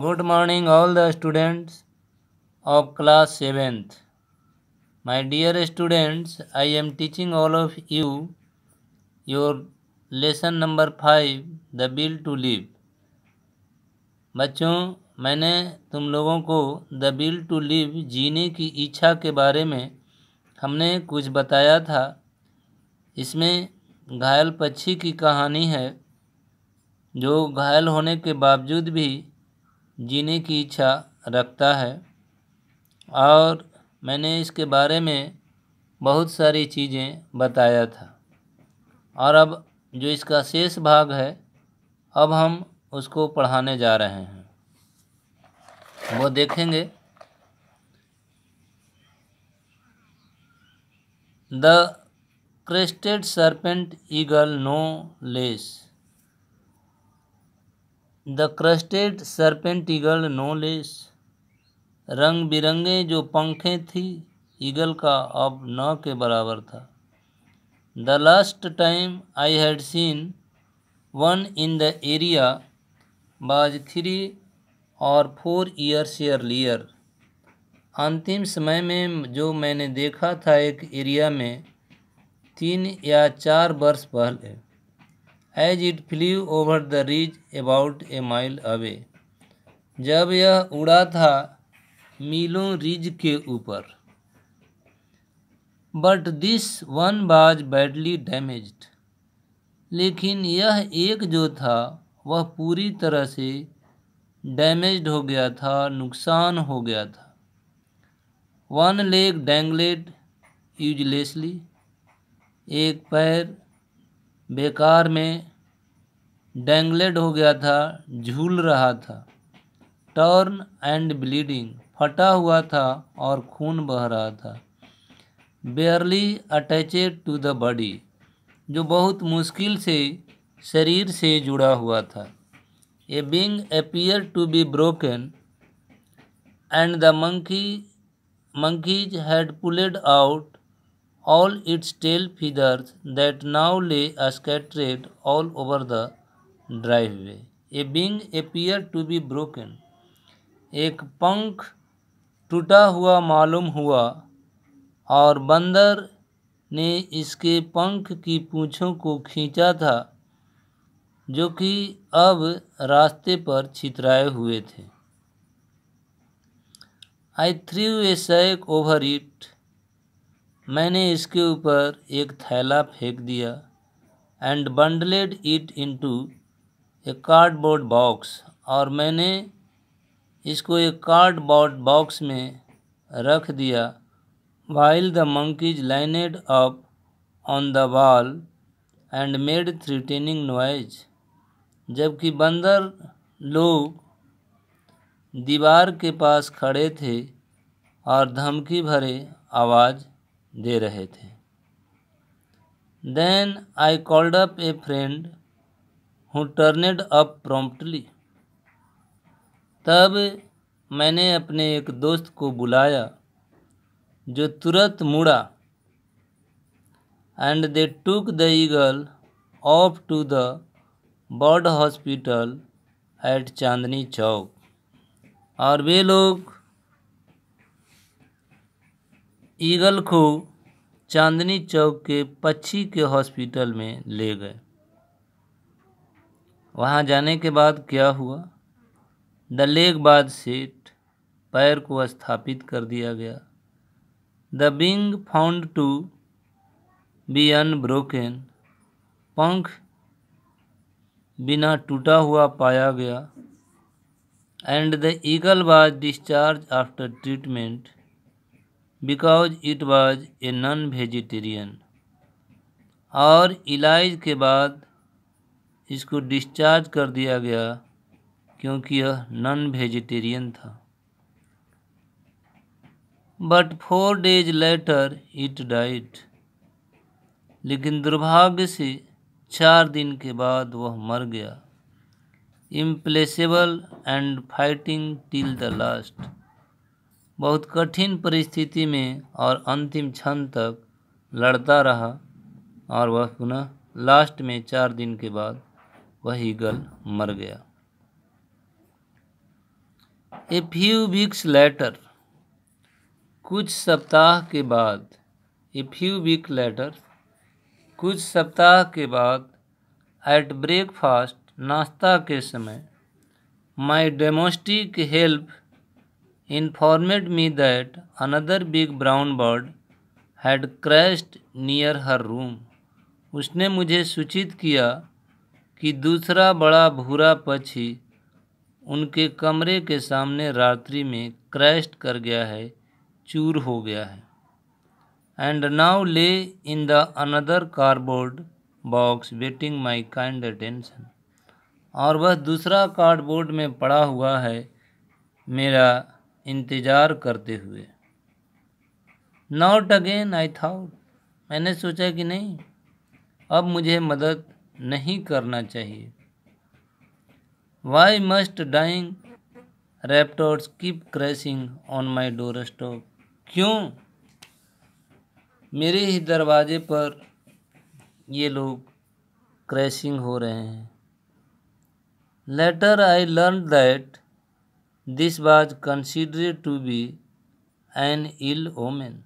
Good morning all the students of class seventh my dear students i am teaching all of you your lesson number five the will to live बच्चों मैंने तुम लोगों को the will to live जीने की इच्छा के बारे में हमने कुछ बताया था इसमें घायल पक्षी की कहानी है जो घायल होने के बावजूद भी जीने की इच्छा रखता है और मैंने इसके बारे में बहुत सारी चीज़ें बताया था और अब जो इसका शेष भाग है अब हम उसको पढ़ाने जा रहे हैं वो देखेंगे the crested serpent eagle no less the crested serpent eagle no less रंग बिरंगे जो पंखें थी ईगल का अब न के बराबर था the last time I had seen one in the area was three और फोर ईयर्स लियर अंतिम समय में जो मैंने देखा था एक एरिया में तीन या चार वर्ष पहले as it flew over the ridge about a mile away जब यह उड़ा था मीलों रिज के ऊपर but this one was badly damaged लेकिन यह एक जो था वह पूरी तरह से डैमेज हो गया था नुकसान हो गया था वन लेग डेंगलेड यूजलेसली एक पैर बेकार में डेंगलेड हो गया था झूल रहा था टर्न एंड ब्लीडिंग फटा हुआ था और खून बह रहा था barely attached to the body जो बहुत मुश्किल से शरीर से जुड़ा हुआ था a wing appear to be broken and the monkey monkeys had pulled out all its tail feathers that now lay scattered all over the driveway. A wing appeared to be broken. ek pankh टूटा hua malum hua aur bandar ne iske pankh ki पूँछों ko khincha tha जो कि अब रास्ते पर छितराए हुए थे I threw a sack over it मैंने इसके ऊपर एक थैला फेंक दिया and bundled it into a cardboard box और मैंने इसको एक कार्डबोर्ड बॉक्स में रख दिया while the monkeys lined up on the wall and made threatening noise जबकि बंदर लोग दीवार के पास खड़े थे और धमकी भरे आवाज़ दे रहे थे then I called up a friend who turned up promptly तब मैंने अपने एक दोस्त को बुलाया जो तुरंत मुड़ा and they took the eagle off to the bird hospital at Chandni Chowk और वे लोग ईगल को चांदनी चौक के पक्षी के हॉस्पिटल में ले गए वहाँ जाने के बाद क्या हुआ द लेग बाद सेट पैर को स्थापित कर दिया गया the wing found to be unbroken पंख बिना टूटा हुआ पाया गया and the eagle was discharge after treatment because it was a non vegetarian और इलाज के बाद इसको डिस्चार्ज कर दिया गया क्योंकि यह नॉन वेजिटेरियन था but four days later it died लेकिन दुर्भाग्य से चार दिन के बाद वह मर गया implacable and fighting till the last बहुत कठिन परिस्थिति में और अंतिम क्षण तक लड़ता रहा और वह पुनः लास्ट में चार दिन के बाद वह ईगल मर गया ए फ्यू वीक्स लेटर कुछ सप्ताह के बाद ए फ्यू वीक लेटर कुछ सप्ताह के बाद एट ब्रेकफास्ट नाश्ता के समय my domestic help informed me that another big brown bird had crashed near her room. उसने मुझे सूचित किया कि दूसरा बड़ा भूरा पक्षी उनके कमरे के सामने रात्रि में क्रैश कर गया है चूर हो गया है and now lay in the another cardboard box waiting my kind attention और वह दूसरा कार्डबोर्ड में पड़ा हुआ है मेरा इंतज़ार करते हुए नॉट अगेन आई थाउट मैंने सोचा कि नहीं अब मुझे मदद नहीं करना चाहिए why must dying raptors keep crashing on my doorstep क्यों मेरे ही दरवाजे पर ये लोग क्रैशिंग हो रहे हैं later I learn that this was considered to be an ill omen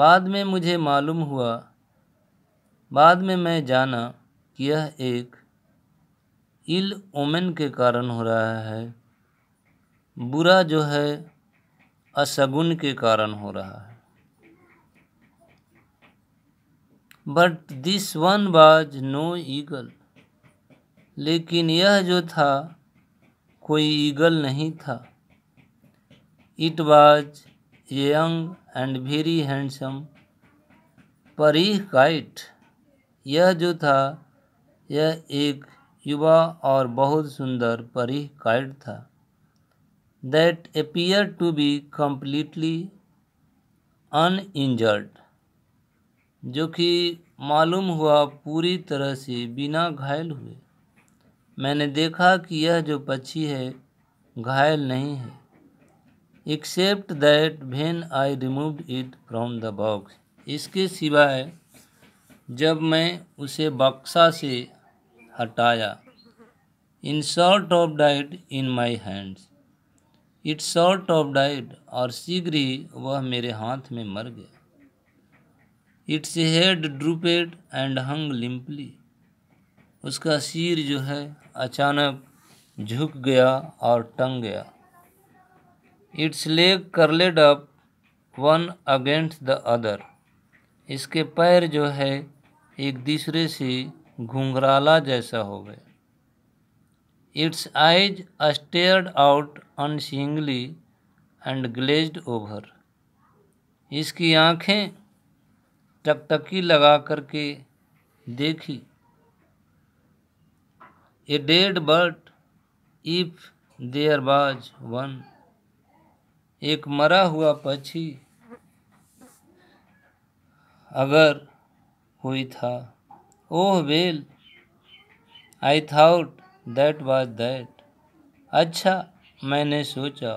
बाद में मुझे मालूम हुआ बाद में मैं जाना कि यह एक इल ओमेन के कारण हो रहा है बुरा जो है असगुन के कारण हो रहा है but this one was no eagle लेकिन यह जो था कोई ईगल नहीं था it was young and very handsome pariah kite यह जो था यह एक युवा और बहुत सुंदर परी काइट था that appear to be completely uninjured जो कि मालूम हुआ पूरी तरह से बिना घायल हुए मैंने देखा कि यह जो पक्षी है घायल नहीं है except that when I removed it from the box इसके सिवाय जब मैं उसे बक्सा से हटाया in short of died in my hands it short of died और शीघ्र ही वह मेरे हाथ में मर गया its head drooped and hung limply उसका सिर जो है अचानक झुक गया और टंग गया its leg curled up one against the other इसके पैर जो है एक दूसरे से घुंघराला जैसा हो गए its eyes stared out unseeingly and glazed over इसकी आँखें टकटकी लगा करके देखी a dead bird if there was one एक मरा हुआ पक्षी अगर कोई था oh well I thought that was that अच्छा मैंने सोचा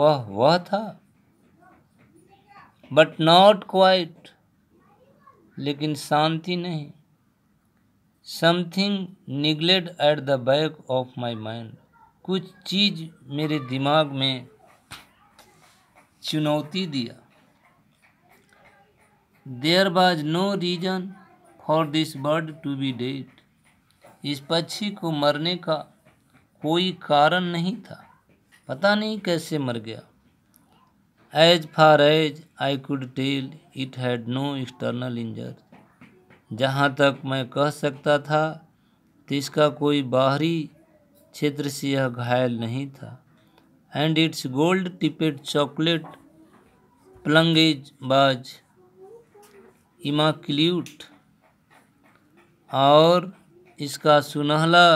वह वह था बट नॉट क्वाइट लेकिन शांति नहीं something niggled at the back of my mind कुछ चीज़ मेरे दिमाग में चुनौती दिया there was no reason for this bird to be dead इस पक्षी को मरने का कोई कारण नहीं था पता नहीं कैसे मर गया as far as I could tell it had no external injuries जहाँ तक मैं कह सकता था इसका कोई बाहरी क्षेत्र से यह घायल नहीं था and its gold tipped chocolate plumage was immaculate और इसका सुनहला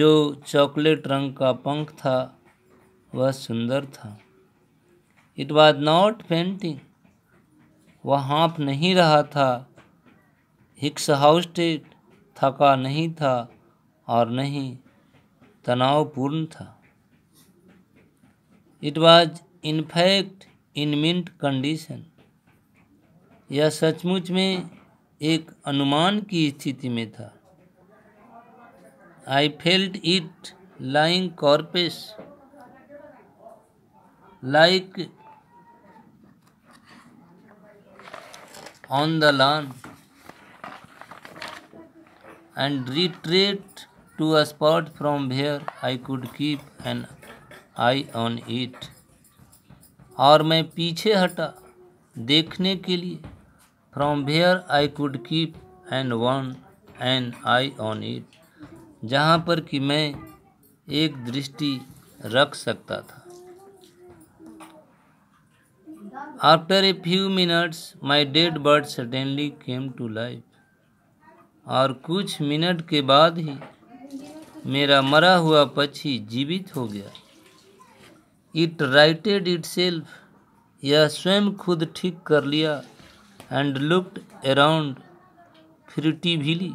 जो चॉकलेट रंग का पंख था वह सुंदर था इट वॉज नॉट पेंटिंग वह हाँफ नहीं रहा था हिक्स हाउस्टेड थका नहीं था और नहीं तनावपूर्ण था it was in fact in mint condition यह सचमुच में एक अनुमान की स्थिति में था I felt it lying corpse like on the lawn and retreat to a spot from where I could keep an eye on it. और मैं पीछे हटा देखने के लिए from where I could keep and one and eye on it जहाँ पर कि मैं एक दृष्टि रख सकता था after a few minutes my dead bird suddenly came to life और कुछ मिनट के बाद ही मेरा मरा हुआ पक्षी जीवित हो गया इट राइटेड इट सेल्फ यह स्वयं खुद ठीक कर लिया एंड लुक्ड अराउंड फ्रिटिविली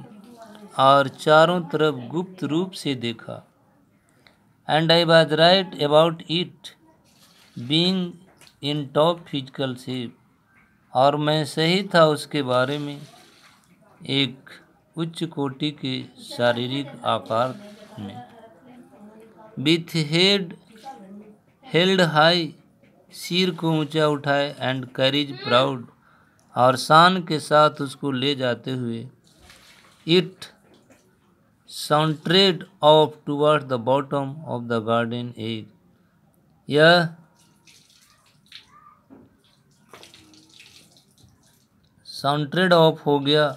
और चारों तरफ गुप्त रूप से देखा and I was right about it being in top physical shape और मैं सही था उसके बारे में एक उच्च कोटि के शारीरिक आकार में विथ हेड हेल्ड हाई सिर को ऊंचा उठाए एंड कैरीज प्राउड और शान के साथ उसको ले जाते हुए it sauntered off toward the bottom of the garden as यह साउंट्रेड ऑफ हो गया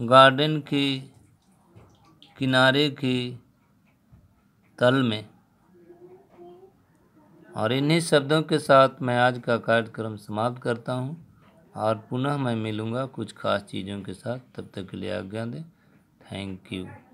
गार्डन के किनारे के तल में और इन्हीं शब्दों के साथ मैं आज का कार्यक्रम समाप्त करता हूँ और पुनः मैं मिलूँगा कुछ खास चीज़ों के साथ तब तक के लिए आज्ञा दें थैंक यू